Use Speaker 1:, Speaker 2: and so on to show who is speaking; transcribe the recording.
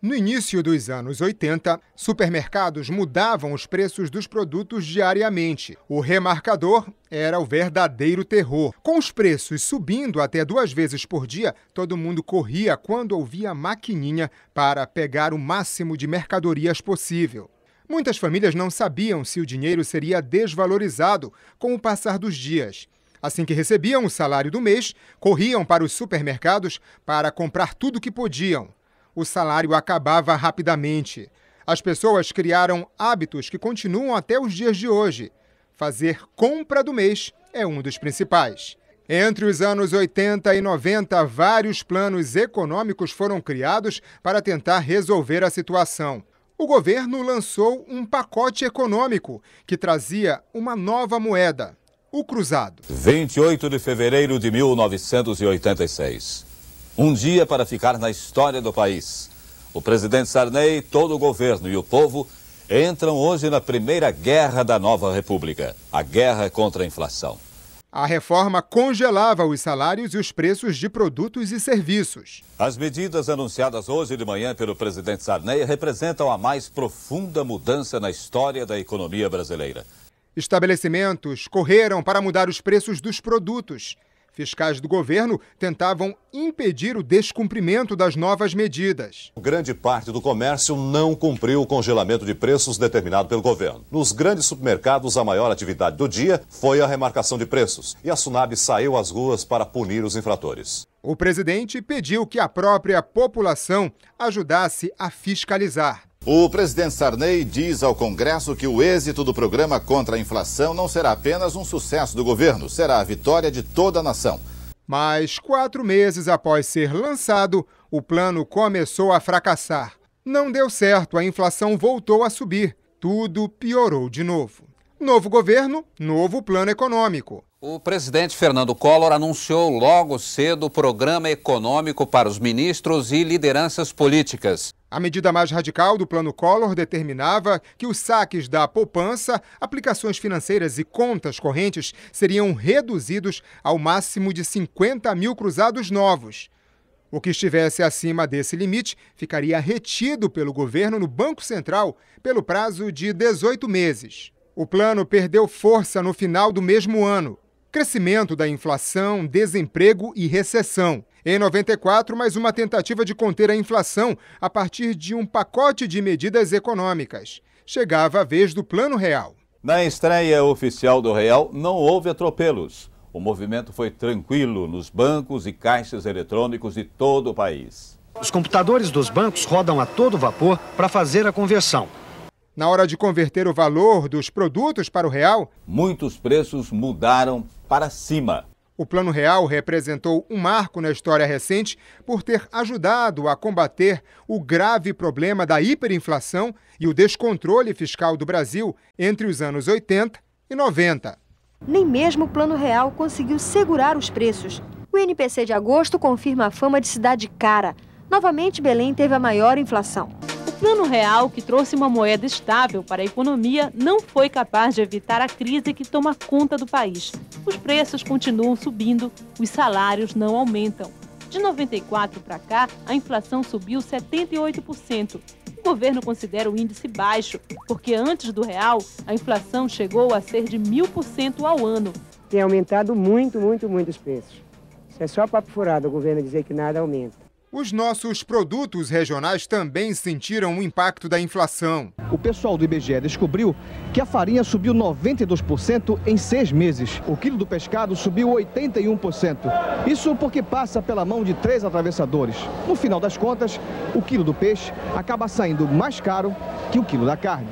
Speaker 1: No início dos anos 80, supermercados mudavam os preços dos produtos diariamente. O remarcador era o verdadeiro terror. Com os preços subindo até duas vezes por dia, todo mundo corria quando ouvia a maquininha para pegar o máximo de mercadorias possível. Muitas famílias não sabiam se o dinheiro seria desvalorizado com o passar dos dias. Assim que recebiam o salário do mês, corriam para os supermercados para comprar tudo o que podiam o salário acabava rapidamente. As pessoas criaram hábitos que continuam até os dias de hoje. Fazer compra do mês é um dos principais. Entre os anos 80 e 90, vários planos econômicos foram criados para tentar resolver a situação. O governo lançou um pacote econômico que trazia uma nova moeda, o cruzado.
Speaker 2: 28 de fevereiro de 1986. Um dia para ficar na história do país. O presidente Sarney, todo o governo e o povo entram hoje na primeira guerra da nova República a guerra contra a inflação.
Speaker 1: A reforma congelava os salários e os preços de produtos
Speaker 2: e serviços. As medidas anunciadas hoje de manhã pelo presidente Sarney representam a mais profunda mudança na história da economia brasileira.
Speaker 1: Estabelecimentos correram para mudar os preços dos produtos Fiscais do governo tentavam impedir
Speaker 2: o descumprimento das novas medidas. Grande parte do comércio não cumpriu o congelamento de preços determinado pelo governo. Nos grandes supermercados, a maior atividade do dia foi a remarcação de preços. E a Sunab saiu às ruas para punir os infratores.
Speaker 1: O presidente
Speaker 2: pediu que a própria população ajudasse a fiscalizar. O presidente Sarney diz ao Congresso que o êxito do programa contra a inflação não será apenas um sucesso do governo, será a vitória de toda a nação. Mas quatro meses após
Speaker 1: ser lançado, o plano começou a fracassar. Não deu certo, a inflação voltou a subir. Tudo piorou de novo. Novo governo, novo plano econômico.
Speaker 2: O presidente Fernando Collor anunciou logo cedo o programa econômico para os ministros e lideranças políticas.
Speaker 1: A medida mais radical do plano Collor determinava que os saques da poupança, aplicações financeiras e contas correntes seriam reduzidos ao máximo de 50 mil cruzados novos. O que estivesse acima desse limite ficaria retido pelo governo no Banco Central pelo prazo de 18 meses. O plano perdeu força no final do mesmo ano. Crescimento da inflação, desemprego e recessão. Em 94, mais uma tentativa de conter a inflação a partir de um pacote de medidas econômicas. Chegava a vez do Plano Real.
Speaker 2: Na estreia oficial do Real, não houve atropelos. O movimento foi tranquilo nos bancos e caixas eletrônicos de todo o país.
Speaker 1: Os computadores dos bancos rodam a todo vapor para fazer a conversão na hora de converter o valor dos produtos para o real, muitos preços mudaram para cima. O Plano Real representou um marco na história recente por ter ajudado a combater o grave problema da hiperinflação e o descontrole fiscal do Brasil entre os anos 80 e 90. Nem mesmo o Plano Real conseguiu segurar os preços. O INPC de agosto confirma a fama de cidade cara. Novamente, Belém teve a maior inflação plano real, que trouxe uma moeda estável para a economia, não foi capaz de evitar a crise que toma conta do país. Os preços continuam subindo, os salários não aumentam. De 94 para cá, a inflação subiu 78%. O governo considera o índice baixo, porque antes do real, a inflação chegou a ser de 1000% ao ano. Tem aumentado muito, muito, muito os preços. Isso é só papo furado o governo dizer que nada aumenta. Os nossos produtos regionais também sentiram o impacto da inflação. O pessoal do IBGE descobriu que a farinha subiu 92% em seis meses. O quilo do pescado subiu 81%. Isso porque passa pela mão de três atravessadores. No final das contas, o quilo do peixe acaba saindo mais caro que o quilo da carne.